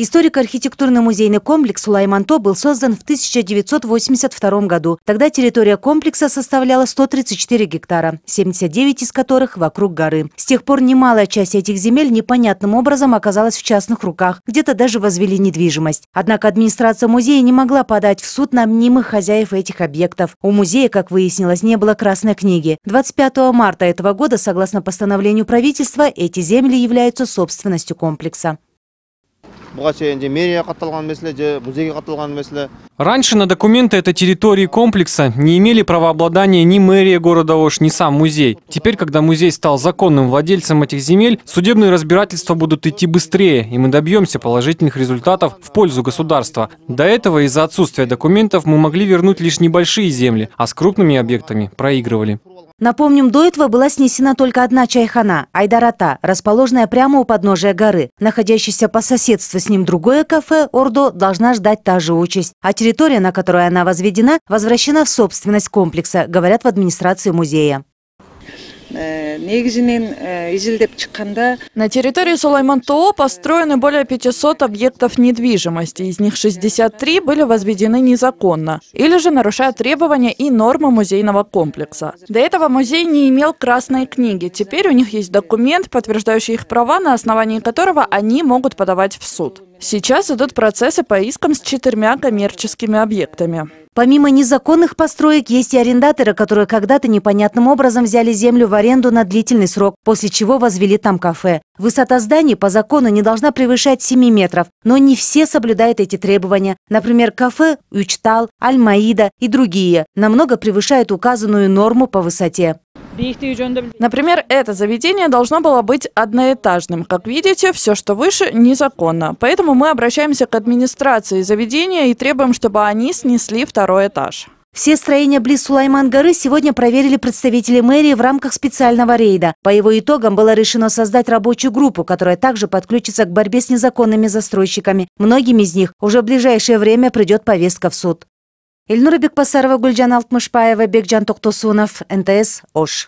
Историко-архитектурно-музейный комплекс Улайманто был создан в 1982 году. Тогда территория комплекса составляла 134 гектара, 79 из которых вокруг горы. С тех пор немалая часть этих земель непонятным образом оказалась в частных руках, где-то даже возвели недвижимость. Однако администрация музея не могла подать в суд на мнимых хозяев этих объектов. У музея, как выяснилось, не было красной книги. 25 марта этого года, согласно постановлению правительства, эти земли являются собственностью комплекса. Раньше на документы этой территории комплекса не имели правообладания ни мэрия города Ош, ни сам музей. Теперь, когда музей стал законным владельцем этих земель, судебные разбирательства будут идти быстрее, и мы добьемся положительных результатов в пользу государства. До этого из-за отсутствия документов мы могли вернуть лишь небольшие земли, а с крупными объектами проигрывали. Напомним, до этого была снесена только одна чайхана – Айдарата, расположенная прямо у подножия горы. Находящаяся по соседству с ним другое кафе Ордо должна ждать та же участь. А территория, на которой она возведена, возвращена в собственность комплекса, говорят в администрации музея. Э, на территории сулайман тоо построены более 500 объектов недвижимости из них 63 были возведены незаконно или же нарушая требования и нормы музейного комплекса до этого музей не имел красной книги теперь у них есть документ подтверждающий их права на основании которого они могут подавать в суд Сейчас идут процессы по искам с четырьмя коммерческими объектами. Помимо незаконных построек, есть и арендаторы, которые когда-то непонятным образом взяли землю в аренду на длительный срок, после чего возвели там кафе. Высота зданий по закону не должна превышать 7 метров, но не все соблюдают эти требования. Например, кафе Ючтал, Альмаида и другие намного превышают указанную норму по высоте. Например, это заведение должно было быть одноэтажным. Как видите, все, что выше, незаконно. Поэтому мы обращаемся к администрации заведения и требуем, чтобы они снесли второй этаж. Все строения близ Сулайман-горы сегодня проверили представители мэрии в рамках специального рейда. По его итогам было решено создать рабочую группу, которая также подключится к борьбе с незаконными застройщиками. Многим из них уже в ближайшее время придет повестка в суд. эльнура бекбасарова гүлжан алтымышбаева бекжан токтосунов нтс ош